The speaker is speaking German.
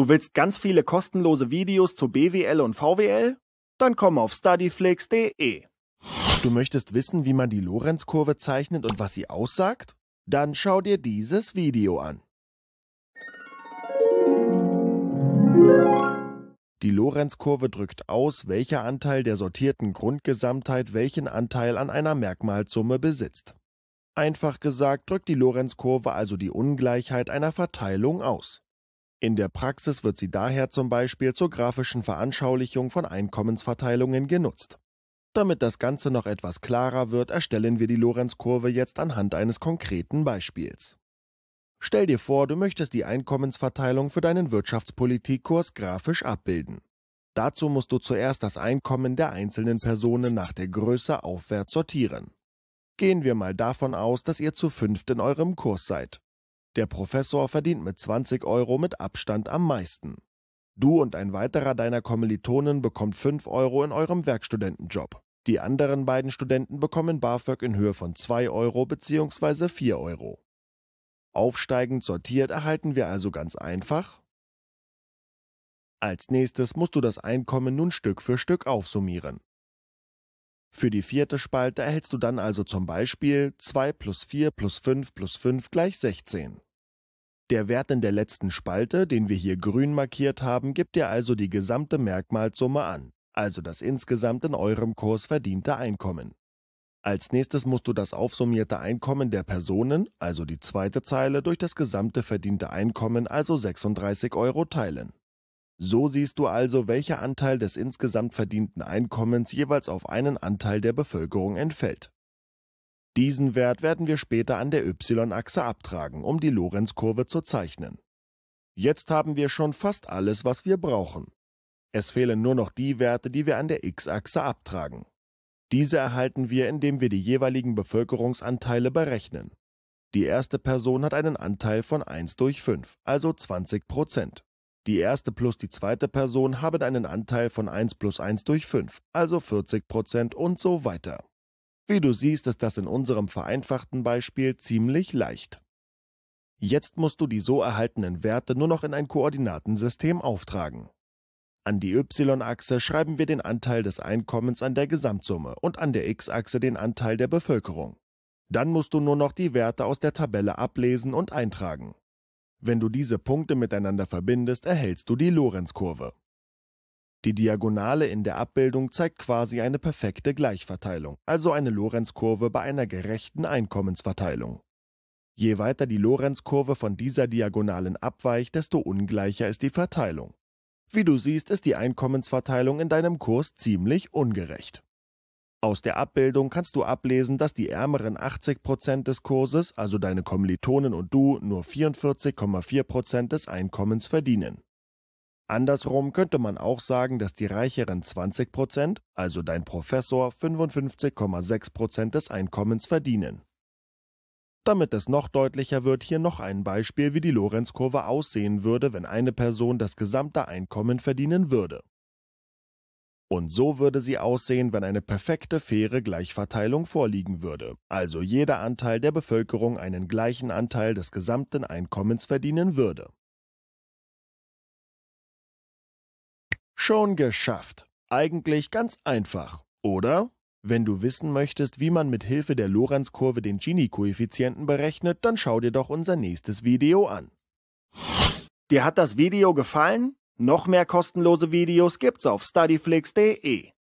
Du willst ganz viele kostenlose Videos zu BWL und VWL? Dann komm auf studyflix.de. Du möchtest wissen, wie man die Lorenzkurve zeichnet und was sie aussagt? Dann schau dir dieses Video an. Die Lorenzkurve drückt aus, welcher Anteil der sortierten Grundgesamtheit welchen Anteil an einer Merkmalsumme besitzt. Einfach gesagt drückt die Lorenzkurve also die Ungleichheit einer Verteilung aus. In der Praxis wird sie daher zum Beispiel zur grafischen Veranschaulichung von Einkommensverteilungen genutzt. Damit das Ganze noch etwas klarer wird, erstellen wir die Lorenzkurve jetzt anhand eines konkreten Beispiels. Stell dir vor, du möchtest die Einkommensverteilung für deinen Wirtschaftspolitikkurs grafisch abbilden. Dazu musst du zuerst das Einkommen der einzelnen Personen nach der Größe aufwärts sortieren. Gehen wir mal davon aus, dass ihr zu fünft in eurem Kurs seid. Der Professor verdient mit 20 Euro mit Abstand am meisten. Du und ein weiterer deiner Kommilitonen bekommt 5 Euro in eurem Werkstudentenjob. Die anderen beiden Studenten bekommen BAföG in Höhe von 2 Euro bzw. 4 Euro. Aufsteigend sortiert erhalten wir also ganz einfach. Als nächstes musst du das Einkommen nun Stück für Stück aufsummieren. Für die vierte Spalte erhältst du dann also zum Beispiel 2 plus 4 plus 5 plus 5 gleich 16. Der Wert in der letzten Spalte, den wir hier grün markiert haben, gibt dir also die gesamte Merkmalsumme an, also das insgesamt in eurem Kurs verdiente Einkommen. Als nächstes musst du das aufsummierte Einkommen der Personen, also die zweite Zeile, durch das gesamte verdiente Einkommen, also 36 Euro teilen. So siehst du also, welcher Anteil des insgesamt verdienten Einkommens jeweils auf einen Anteil der Bevölkerung entfällt. Diesen Wert werden wir später an der y-Achse abtragen, um die Lorenzkurve zu zeichnen. Jetzt haben wir schon fast alles, was wir brauchen. Es fehlen nur noch die Werte, die wir an der x-Achse abtragen. Diese erhalten wir, indem wir die jeweiligen Bevölkerungsanteile berechnen. Die erste Person hat einen Anteil von 1 durch 5, also 20 Prozent. Die erste plus die zweite Person haben einen Anteil von 1 plus 1 durch 5, also 40 Prozent und so weiter. Wie du siehst, ist das in unserem vereinfachten Beispiel ziemlich leicht. Jetzt musst du die so erhaltenen Werte nur noch in ein Koordinatensystem auftragen. An die y-Achse schreiben wir den Anteil des Einkommens an der Gesamtsumme und an der x-Achse den Anteil der Bevölkerung. Dann musst du nur noch die Werte aus der Tabelle ablesen und eintragen. Wenn du diese Punkte miteinander verbindest, erhältst du die Lorenzkurve. Die Diagonale in der Abbildung zeigt quasi eine perfekte Gleichverteilung, also eine Lorenzkurve bei einer gerechten Einkommensverteilung. Je weiter die Lorenzkurve von dieser Diagonalen abweicht, desto ungleicher ist die Verteilung. Wie du siehst, ist die Einkommensverteilung in deinem Kurs ziemlich ungerecht. Aus der Abbildung kannst du ablesen, dass die ärmeren 80 Prozent des Kurses, also deine Kommilitonen und du, nur 44,4 Prozent des Einkommens verdienen. Andersrum könnte man auch sagen, dass die reicheren 20 Prozent, also dein Professor, 55,6 Prozent des Einkommens verdienen. Damit es noch deutlicher wird, hier noch ein Beispiel, wie die Lorenzkurve aussehen würde, wenn eine Person das gesamte Einkommen verdienen würde. Und so würde sie aussehen, wenn eine perfekte, faire Gleichverteilung vorliegen würde. Also jeder Anteil der Bevölkerung einen gleichen Anteil des gesamten Einkommens verdienen würde. Schon geschafft. Eigentlich ganz einfach, oder? Wenn du wissen möchtest, wie man mit Hilfe der Lorentzkurve den Gini-Koeffizienten berechnet, dann schau dir doch unser nächstes Video an. Dir hat das Video gefallen? Noch mehr kostenlose Videos gibt's auf studyflix.de.